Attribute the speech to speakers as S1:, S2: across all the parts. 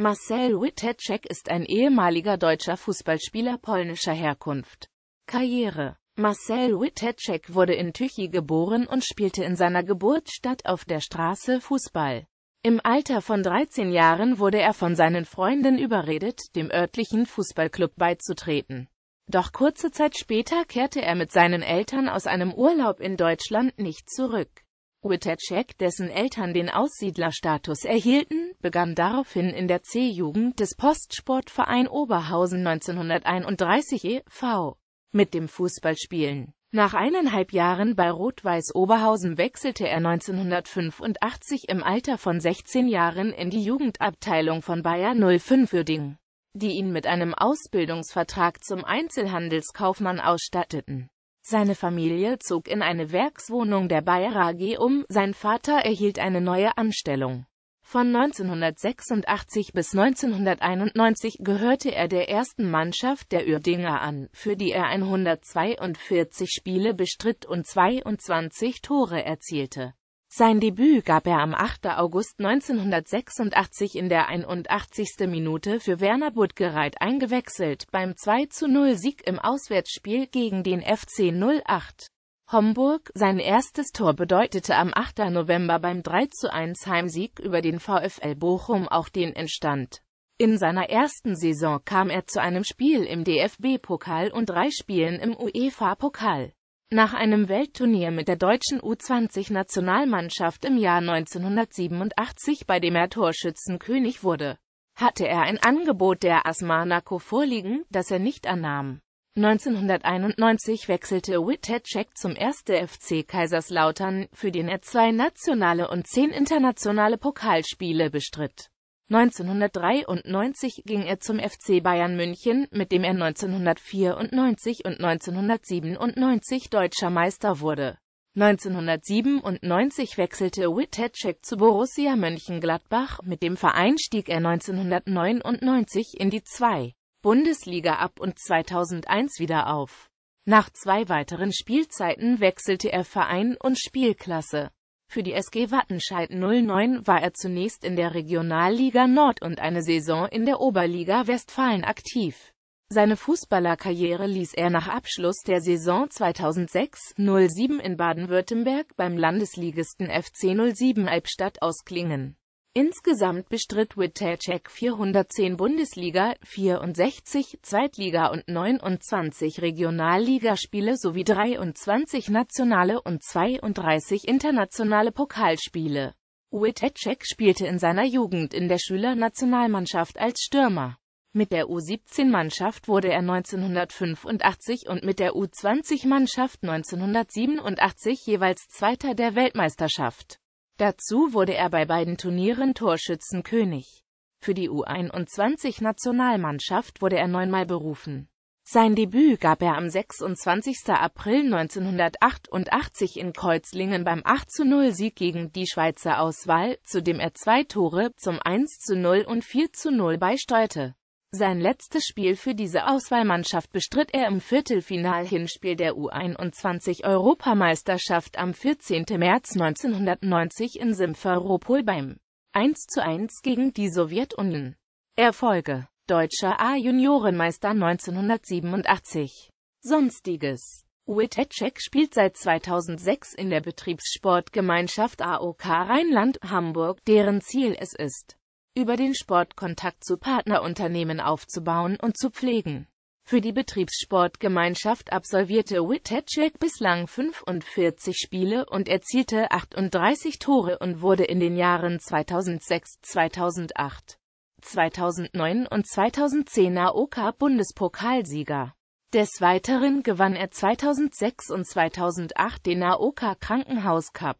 S1: Marcel Witeczek ist ein ehemaliger deutscher Fußballspieler polnischer Herkunft. Karriere Marcel Witeczek wurde in Tüchy geboren und spielte in seiner Geburtsstadt auf der Straße Fußball. Im Alter von 13 Jahren wurde er von seinen Freunden überredet, dem örtlichen Fußballclub beizutreten. Doch kurze Zeit später kehrte er mit seinen Eltern aus einem Urlaub in Deutschland nicht zurück. Witeczek, dessen Eltern den Aussiedlerstatus erhielten, begann daraufhin in der C-Jugend des Postsportverein Oberhausen 1931 e.V. mit dem Fußballspielen. Nach eineinhalb Jahren bei Rot-Weiß Oberhausen wechselte er 1985 im Alter von 16 Jahren in die Jugendabteilung von Bayer 05 Würding, die ihn mit einem Ausbildungsvertrag zum Einzelhandelskaufmann ausstatteten. Seine Familie zog in eine Werkswohnung der Bayer AG um, sein Vater erhielt eine neue Anstellung. Von 1986 bis 1991 gehörte er der ersten Mannschaft der Uerdinger an, für die er 142 Spiele bestritt und 22 Tore erzielte. Sein Debüt gab er am 8. August 1986 in der 81. Minute für Werner Budgereit eingewechselt beim 2-0-Sieg im Auswärtsspiel gegen den FC 08. Homburg, sein erstes Tor bedeutete am 8. November beim 3:1 Heimsieg über den VfL Bochum auch den Entstand. In seiner ersten Saison kam er zu einem Spiel im DFB-Pokal und drei Spielen im UEFA-Pokal. Nach einem Weltturnier mit der deutschen U20-Nationalmannschaft im Jahr 1987, bei dem er Torschützenkönig wurde, hatte er ein Angebot der AS Monaco vorliegen, das er nicht annahm. 1991 wechselte Witteczek zum 1. FC Kaiserslautern, für den er zwei nationale und zehn internationale Pokalspiele bestritt. 1993 ging er zum FC Bayern München, mit dem er 1994 und 1997 deutscher Meister wurde. 1997 wechselte Witteczek zu Borussia Mönchengladbach, mit dem Verein stieg er 1999 in die 2. Bundesliga ab und 2001 wieder auf. Nach zwei weiteren Spielzeiten wechselte er Verein und Spielklasse. Für die SG Wattenscheid 09 war er zunächst in der Regionalliga Nord und eine Saison in der Oberliga Westfalen aktiv. Seine Fußballerkarriere ließ er nach Abschluss der Saison 2006-07 in Baden-Württemberg beim Landesligisten FC 07 Albstadt ausklingen. Insgesamt bestritt Wittelsheck 410 Bundesliga, 64 Zweitliga- und 29 Regionalligaspiele sowie 23 nationale und 32 internationale Pokalspiele. Wittelsheck spielte in seiner Jugend in der Schülernationalmannschaft als Stürmer. Mit der U-17-Mannschaft wurde er 1985 und mit der U-20-Mannschaft 1987 jeweils Zweiter der Weltmeisterschaft. Dazu wurde er bei beiden Turnieren Torschützenkönig. Für die U21-Nationalmannschaft wurde er neunmal berufen. Sein Debüt gab er am 26. April 1988 in Kreuzlingen beim 8-0-Sieg gegen die Schweizer Auswahl, zu dem er zwei Tore zum 1-0 und 4-0 beisteuerte. Sein letztes Spiel für diese Auswahlmannschaft bestritt er im Viertelfinal-Hinspiel der U21-Europameisterschaft am 14. März 1990 in Simferopol beim 1 zu 1 gegen die Sowjetunion. Erfolge Deutscher A-Juniorenmeister 1987 Sonstiges Witeczek spielt seit 2006 in der Betriebssportgemeinschaft AOK Rheinland-Hamburg, deren Ziel es ist, über den Sportkontakt zu Partnerunternehmen aufzubauen und zu pflegen. Für die Betriebssportgemeinschaft absolvierte Witteczek bislang 45 Spiele und erzielte 38 Tore und wurde in den Jahren 2006, 2008, 2009 und 2010 AOK-Bundespokalsieger. Des Weiteren gewann er 2006 und 2008 den Naoka Krankenhaus Cup.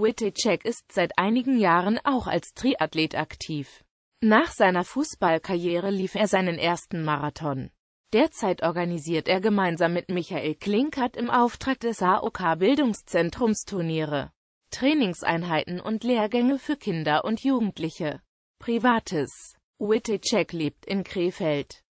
S1: Whitecek ist seit einigen Jahren auch als Triathlet aktiv. Nach seiner Fußballkarriere lief er seinen ersten Marathon. Derzeit organisiert er gemeinsam mit Michael Klinkert im Auftrag des AOK Bildungszentrums Turniere, Trainingseinheiten und Lehrgänge für Kinder und Jugendliche. Privates Whitecek lebt in Krefeld.